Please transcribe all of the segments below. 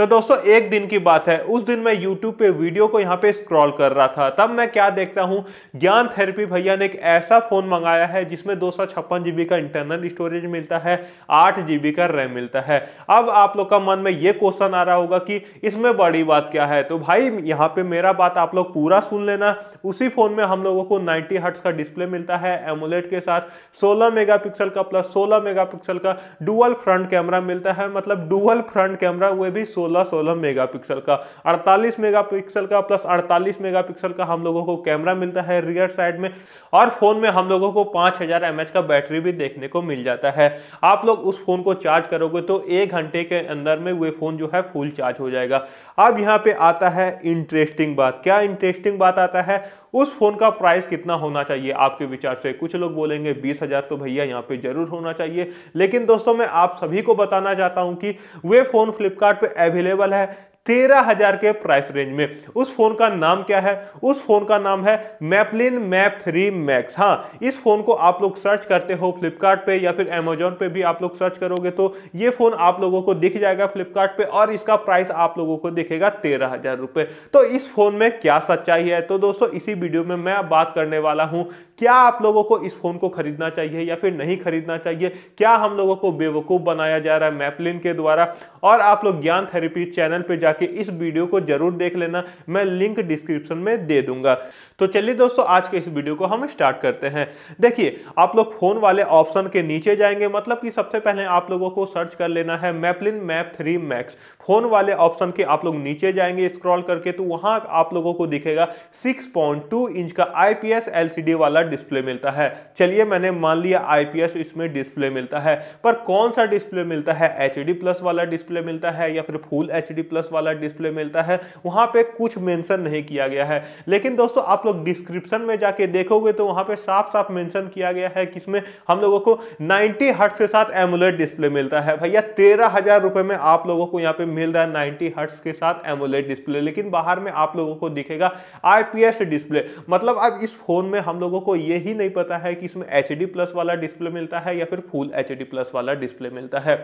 तो दोस्तों एक दिन की बात है उस दिन मैं यूट्यूब पे वीडियो को यहाँ पे स्क्रॉल कर रहा था तब मैं क्या देखता हूँ ज्ञान थेरेपी भैया ने एक ऐसा फोन मंगाया है जिसमें दो जीबी का इंटरनल स्टोरेज मिलता है आठ जीबी का रैम मिलता है अब आप लोग का मन में ये क्वेश्चन आ रहा होगा कि इसमें बड़ी बात क्या है तो भाई यहाँ पे मेरा बात आप लोग पूरा सुन लेना उसी फोन में हम लोगों को नाइन्टी हर्ट्स का डिस्प्ले मिलता है एमोलेट के साथ सोलह मेगा का प्लस सोलह मेगा का डुअल फ्रंट कैमरा मिलता है मतलब डुअल फ्रंट कैमरा वे भी सोलह सोलह सोलह मेगापिक्सल का 48 मेगापिक्सल का प्लस 48 मेगापिक्सल का हम लोगों को कैमरा मिलता है रियर साइड में और फोन में हम लोगों को 5000 हजार का बैटरी भी देखने को मिल जाता है आप लोग उस फोन को चार्ज करोगे तो एक घंटे के अंदर में वे फोन जो है फुल चार्ज हो जाएगा अब यहाँ पे आता है इंटरेस्टिंग बात क्या इंटरेस्टिंग बात आता है उस फोन का प्राइस कितना होना चाहिए आपके विचार से कुछ लोग बोलेंगे बीस हजार तो भैया यहाँ पे जरूर होना चाहिए लेकिन दोस्तों मैं आप सभी को बताना चाहता हूं कि वे फोन फ्लिपकार्ट पे अवेलेबल है तेरह हजार के प्राइस रेंज में उस फोन का नाम क्या है उस फोन का नाम है मैपलिन मैप थ्री मैक्स हाँ इस फोन को आप लोग सर्च करते हो फ्लिपकार्ट पे या फिर अमेजोन पे भी आप लोग सर्च करोगे तो ये फोन आप लोगों को दिख जाएगा फ्लिपकार्ट पे और इसका प्राइस आप लोगों को दिखेगा तेरह हजार रुपए तो इस फोन में क्या सच्चाई है तो दोस्तों इसी वीडियो में मैं बात करने वाला हूँ क्या आप लोगों को इस फोन को खरीदना चाहिए या फिर नहीं खरीदना चाहिए क्या हम लोगों को बेवकूफ बनाया जा रहा है मैपलिन के द्वारा और आप लोग ज्ञान थेरेपी चैनल पर जा जाके इस वीडियो को जरूर देख लेना मैं लिंक डिस्क्रिप्शन में दे दूंगा तो चलिए दोस्तों आज के इस वीडियो को हम स्टार्ट करते हैं देखिए आप लोग फोन वाले ऑप्शन के नीचे जाएंगे मतलब कि सबसे पहले आप लोगों को सर्च कर लेना है Maplin Map three Max phone वाले ऑप्शन के आप लोग नीचे जाएंगे स्क्रॉल करके तो वहां आप लोगों को दिखेगा 6.2 इंच का आईपीएस एलसीडी वाला डिस्प्ले मिलता है चलिए मैंने मान लिया आईपीएस इसमें डिस्प्ले मिलता है पर कौन सा डिस्प्ले मिलता है एच प्लस वाला डिस्प्ले मिलता है या फिर फुल एच प्लस वाला वाला डिस्प्ले मिलता है वहां पे कुछ मेंशन नहीं किया गया है लेकिन दोस्तों आप लोग डिस्क्रिप्शन में जाके देखोगे तो वहां पे साफ साफ मेंशन किया गया है किसमें हम लोगों को 90 हर्ट्स के साथ एमुलेट डिस्प्ले मिलता है भैया तेरह हजार रुपए में आप लोगों को यहाँ पे मिल रहा है नाइनटी हर्ट्स के साथ एमुलेट डिस्प्ले लेकिन बाहर में आप लोगों को दिखेगा आईपीएस डिस्प्ले मतलब अब इस फोन में हम लोगों को ये ही नहीं पता है कि इसमें एच प्लस वाला डिस्प्ले मिलता है या फिर फुल एच प्लस वाला डिस्प्ले मिलता है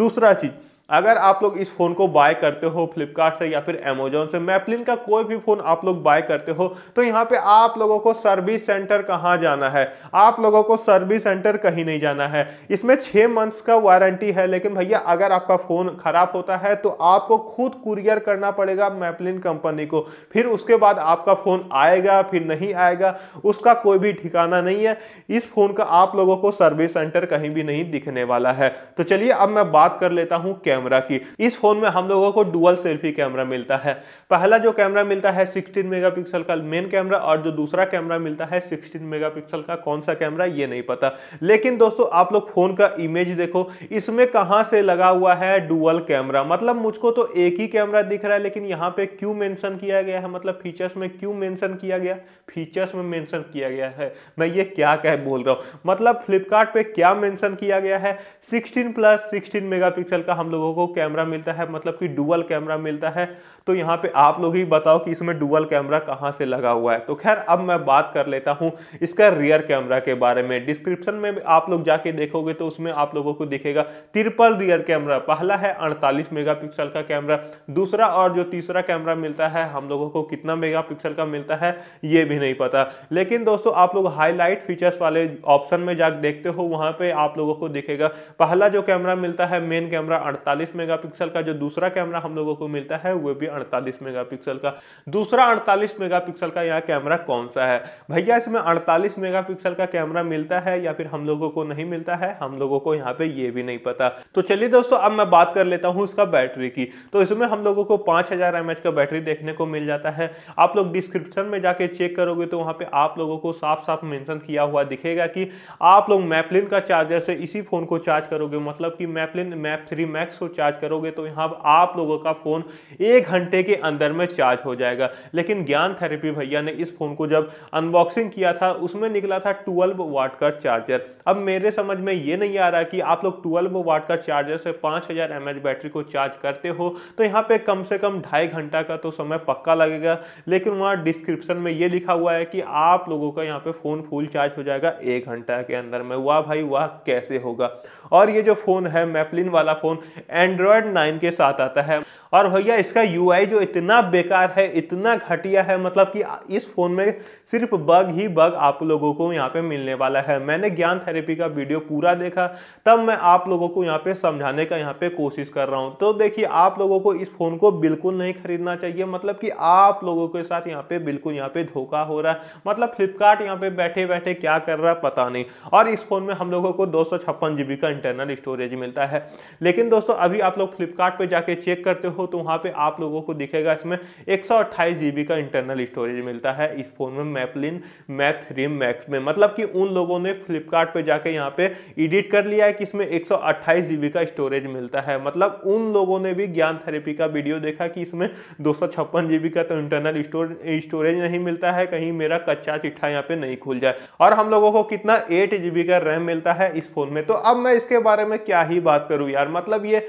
दूसरा चीज अगर आप लोग इस फ़ोन को बाय करते हो फ्लिपकार्ट से या फिर अमेजोन से मैपलिन का कोई भी फ़ोन आप लोग बाय करते हो तो यहाँ पे आप लोगों को सर्विस सेंटर कहाँ जाना है आप लोगों को सर्विस सेंटर कहीं नहीं जाना है इसमें छः मंथ्स का वारंटी है लेकिन भैया अगर आपका फ़ोन ख़राब होता है तो आपको खुद कुरियर करना पड़ेगा मैपलिन कंपनी को फिर उसके बाद आपका फ़ोन आएगा फिर नहीं आएगा उसका कोई भी ठिकाना नहीं है इस फ़ोन का आप लोगों को सर्विस सेंटर कहीं भी नहीं दिखने वाला है तो चलिए अब मैं बात कर लेता हूँ कैमरा की इस फोन में हम लोगों को डुअल सेल्फी कैमरा मिलता है पहला जो कैमरा मिलता है 16 मेगापिक्सल का मेन कैमरा और जो दूसरा कैमरा मिलता है 16 मेगापिक्सल का कौन सा कैमरा ये नहीं पता लेकिन दोस्तों आप लोग फोन का इमेज देखो इसमें कहां से लगा हुआ है डुअल कैमरा मतलब मुझको तो एक ही कैमरा दिख रहा है लेकिन यहाँ पे क्यों मेंशन किया गया है मतलब फीचर्स में क्यों मेंशन किया गया फीचर्स में मेंशन किया गया है मैं ये क्या कह बोल रहा हूँ मतलब फ्लिपकार्ट क्या मेंशन किया गया है 16 प्लस 16 मेगापिक्सल का हम लोगों लोगों को कैमरा मिलता है मतलब कि डुअल कैमरा मिलता है तो यहाँ पे आप लोग ही बताओ कि इसमें डुअल कैमरा कहाँ से लगा हुआ है तो खैर अब मैं बात कर लेता हूँ इसका रियर कैमरा के बारे में डिस्क्रिप्शन में आप लोग जाके देखोगे तो उसमें आप लोगों को दिखेगा ट्रिपल रियर कैमरा पहला है अड़तालीस मेगा का कैमरा दूसरा और जो तीसरा कैमरा मिलता है हम लोगों को कितना मेगा का मिलता है ये भी नहीं पता लेकिन दोस्तों आप लोग हाईलाइट फीचर्स वाले ऑप्शन में जाकर देखते हो वहाँ पर आप लोगों को दिखेगा पहला जो कैमरा मिलता है मेन कैमरा अड़तालीस अड़तालीस मेगापिक्सल का जो दूसरा कैमरा हम लोगों को मिलता है वो भी अड़तालीस मेगापिक्सल का दूसरा अड़तालीस मेगापिक्सल का यहाँ कैमरा कौन सा है भैया इसमें अड़तालीस मेगापिक्सल का कैमरा मिलता है या फिर हम लोगों को नहीं मिलता है हम लोगों को यहाँ पे ये भी नहीं पता तो चलिए दोस्तों अब मैं बात कर लेता हूँ इसका बैटरी की तो इसमें हम लोगों को पाँच हजार का बैटरी देखने को मिल जाता है आप लोग डिस्क्रिप्शन में जाके चेक करोगे तो वहाँ पे आप लोगों को साफ साफ मेंशन किया हुआ दिखेगा कि आप लोग मैपलिन का चार्जर से इसी फोन को चार्ज करोगे मतलब कि मैपलिन मैप थ्री मैक्स को चार्ज करोगे तो यहाँ आप लोगों का फ़ोन एक घंटे के अंदर में चार्ज हो जाएगा लेकिन ज्ञान थेरेपी भैया ने इस फ़ोन को जब अनबॉक्सिंग किया था उसमें निकला था ट्वेल्व वाट का चार्जर अब मेरे समझ में ये नहीं आ रहा कि आप लोग ट्वेल्व वाट का चार्जर से पाँच हज़ार बैटरी को चार्ज करते हो तो यहाँ पे कम से कम ढाई घंटा का तो समय पक्का लगेगा लेकिन वहाँ डिस्क्रिप्शन में ये लिखा हुआ है कि आप लोगों का यहाँ पे फ़ोन फुल चार्ज हो जाएगा एक घंटा के अंदर में वाह भाई वाह कैसे होगा और ये जो फ़ोन है मैपलिन वाला फ़ोन एंड्रॉयड नाइन के साथ आता है और भैया इसका यू जो इतना बेकार है इतना घटिया है मतलब कि इस फोन में सिर्फ बग ही बग आप लोगों को यहाँ पे मिलने वाला है मैंने ज्ञान थेरेपी का वीडियो पूरा देखा तब मैं आप लोगों को यहाँ पे समझाने का यहाँ पे कोशिश कर रहा हूँ तो देखिए आप लोगों को इस फोन को बिल्कुल नहीं खरीदना चाहिए मतलब कि आप लोगों के साथ यहाँ पे बिल्कुल यहाँ पे धोखा हो रहा है मतलब फ्लिपकार्ट यहाँ पे बैठे बैठे क्या कर रहा है पता नहीं और इस फोन में हम लोगों को दो का इंटरनल स्टोरेज मिलता है लेकिन दोस्तों अभी आप लोग फ्लिपकार्ट जाके चेक करते हो तो वहां पे आप लोगों को दिखेगा इसमें एक जीबी का इंटरनल स्टोरेज मिलता है इस फोन में मैपलिन मैथ रिम मैक्स में मतलब कि उन लोगों ने फ्लिपकार्ट जाके यहाँ पे एडिट कर लिया है कि इसमें एक जीबी का स्टोरेज मिलता है मतलब उन लोगों ने भी ज्ञान थेरेपी का वीडियो देखा कि इसमें दो जीबी का तो इंटरनल स्टोरेज नहीं मिलता है कहीं मेरा कच्चा चिट्ठा यहाँ पे नहीं खुल जाए और हम लोगों को कितना एट का रैम मिलता है इस फोन में तो अब मैं इसके बारे में क्या ही बात करूँ यार मतलब ये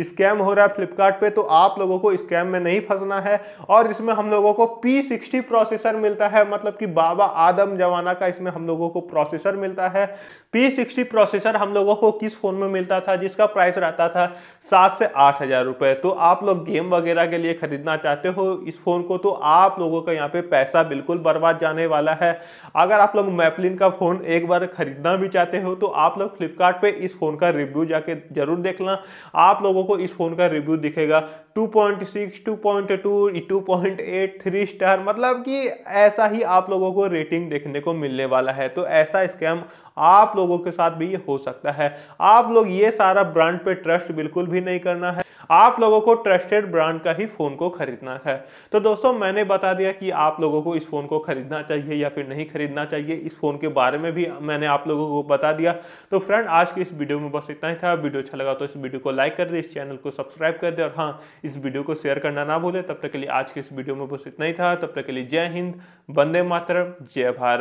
स्कैम हो रहा है फ्लिपकार्ट तो आप लोगों को स्कैम में नहीं फंसना है और इसमें हम लोगों को P60 प्रोसेसर मिलता है मतलब कि बाबा आदम जमाना का इसमें हम लोगों को प्रोसेसर मिलता है P60 प्रोसेसर हम लोगों को किस फोन में मिलता था जिसका प्राइस रहता था सात से आठ हजार रुपए तो आप लोग गेम वगैरह के लिए खरीदना चाहते हो इस फोन को तो आप लोगों का यहाँ पे पैसा बिल्कुल बर्बाद जाने वाला है अगर आप लोग मैपलिन का फोन एक बार खरीदना भी चाहते हो तो आप लोग फ्लिपकार्ट इस फोन का रिव्यू जाके जरूर देखना आप लोगों लोगों को इस फ़ोन का रिव्यू दिखेगा 2.6, 2.2, 2.8, 3 स्टार मतलब कि ऐसा ही आप लोगों को रेटिंग देखने को मिलने वाला है तो ऐसा स्कैम आप लोगों के साथ भी हो सकता है आप लोग ये सारा ब्रांड पे ट्रस्ट बिल्कुल भी नहीं करना है आप लोगों को ट्रस्टेड ब्रांड का ही फ़ोन को खरीदना है तो दोस्तों मैंने बता दिया कि आप लोगों को इस फ़ोन को खरीदना चाहिए या फिर नहीं खरीदना चाहिए इस फ़ोन के बारे में भी मैंने आप लोगों को बता दिया तो फ्रेंड आज के इस वीडियो में बस इतना ही था वीडियो अच्छा लगा तो इस वीडियो को लाइक कर दे इस चैनल को सब्सक्राइब कर दे और हाँ इस वीडियो को शेयर करना ना भूलें तब तक के लिए आज के इस वीडियो में बस इतना ही था तब तक के लिए जय हिंद वंदे मातरम जय भारत